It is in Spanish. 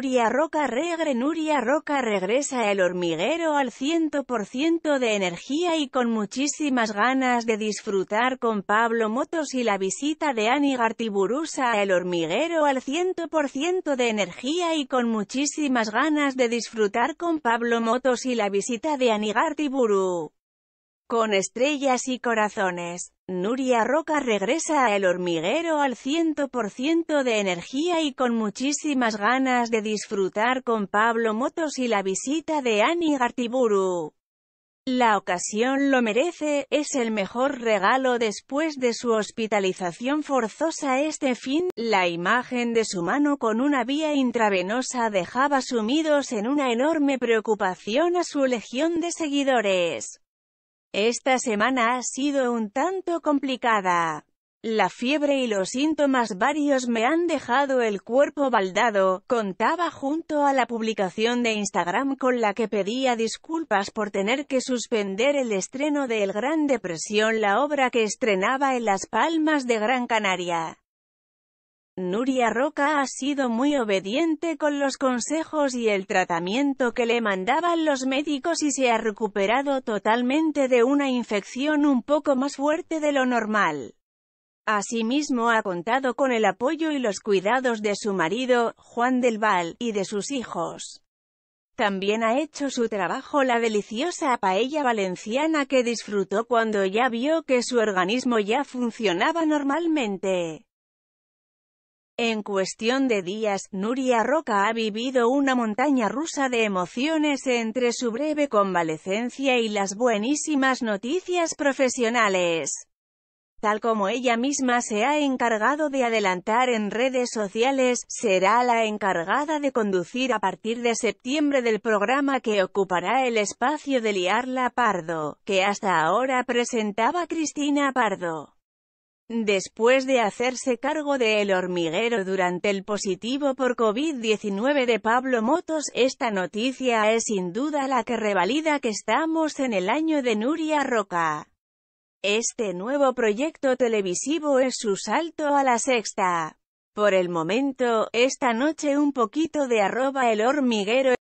Nuria Roca Regre Roca regresa el hormiguero al 100% de energía y con muchísimas ganas de disfrutar con Pablo Motos y la visita de Ani Tiburusa el hormiguero al 100% de energía y con muchísimas ganas de disfrutar con Pablo Motos y la visita de Ani Gartiburu. Con estrellas y corazones, Nuria Roca regresa a El Hormiguero al 100% de energía y con muchísimas ganas de disfrutar con Pablo Motos y la visita de Annie Gartiburu. La ocasión lo merece, es el mejor regalo después de su hospitalización forzosa este fin, la imagen de su mano con una vía intravenosa dejaba sumidos en una enorme preocupación a su legión de seguidores. Esta semana ha sido un tanto complicada. La fiebre y los síntomas varios me han dejado el cuerpo baldado, contaba junto a la publicación de Instagram con la que pedía disculpas por tener que suspender el estreno de El Gran Depresión la obra que estrenaba en Las Palmas de Gran Canaria. Nuria Roca ha sido muy obediente con los consejos y el tratamiento que le mandaban los médicos y se ha recuperado totalmente de una infección un poco más fuerte de lo normal. Asimismo ha contado con el apoyo y los cuidados de su marido, Juan del Val, y de sus hijos. También ha hecho su trabajo la deliciosa paella valenciana que disfrutó cuando ya vio que su organismo ya funcionaba normalmente. En cuestión de días, Nuria Roca ha vivido una montaña rusa de emociones entre su breve convalecencia y las buenísimas noticias profesionales. Tal como ella misma se ha encargado de adelantar en redes sociales, será la encargada de conducir a partir de septiembre del programa que ocupará el espacio de Liarla Pardo, que hasta ahora presentaba Cristina Pardo. Después de hacerse cargo de El Hormiguero durante el positivo por COVID-19 de Pablo Motos, esta noticia es sin duda la que revalida que estamos en el año de Nuria Roca. Este nuevo proyecto televisivo es su salto a la sexta. Por el momento, esta noche un poquito de arroba el hormiguero